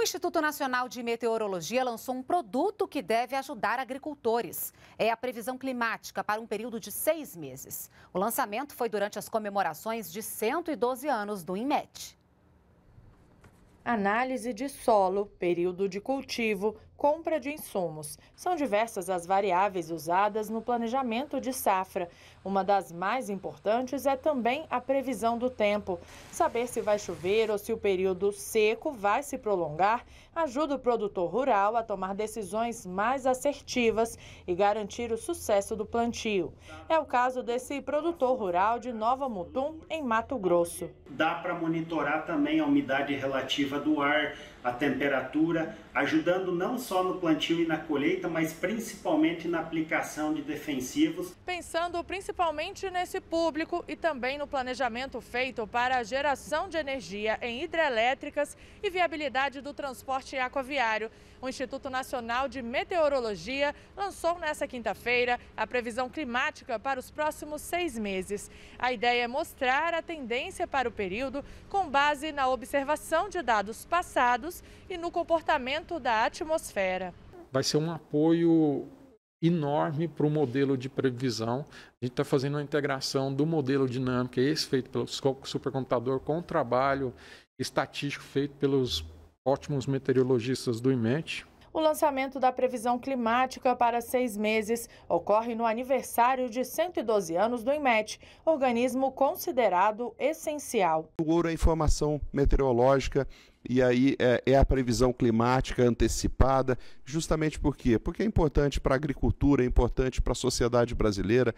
O Instituto Nacional de Meteorologia lançou um produto que deve ajudar agricultores. É a previsão climática para um período de seis meses. O lançamento foi durante as comemorações de 112 anos do INMET. Análise de solo, período de cultivo, compra de insumos. São diversas as variáveis usadas no planejamento de safra. Uma das mais importantes é também a previsão do tempo. Saber se vai chover ou se o período seco vai se prolongar ajuda o produtor rural a tomar decisões mais assertivas e garantir o sucesso do plantio. É o caso desse produtor rural de Nova Mutum, em Mato Grosso. Dá para monitorar também a umidade relativa do ar, a temperatura, ajudando não só só no plantio e na colheita, mas principalmente na aplicação de defensivos. Pensando principalmente nesse público e também no planejamento feito para a geração de energia em hidrelétricas e viabilidade do transporte aquaviário, o Instituto Nacional de Meteorologia lançou nesta quinta-feira a previsão climática para os próximos seis meses. A ideia é mostrar a tendência para o período com base na observação de dados passados e no comportamento da atmosfera. Vai ser um apoio enorme para o modelo de previsão. A gente está fazendo uma integração do modelo dinâmico, é esse feito pelo supercomputador, com o trabalho estatístico feito pelos ótimos meteorologistas do IMET. O lançamento da previsão climática para seis meses ocorre no aniversário de 112 anos do IMET, organismo considerado essencial. O ouro é informação meteorológica e aí é, é, a previsão climática antecipada, justamente por quê? Porque é importante para a agricultura, é importante para a sociedade brasileira.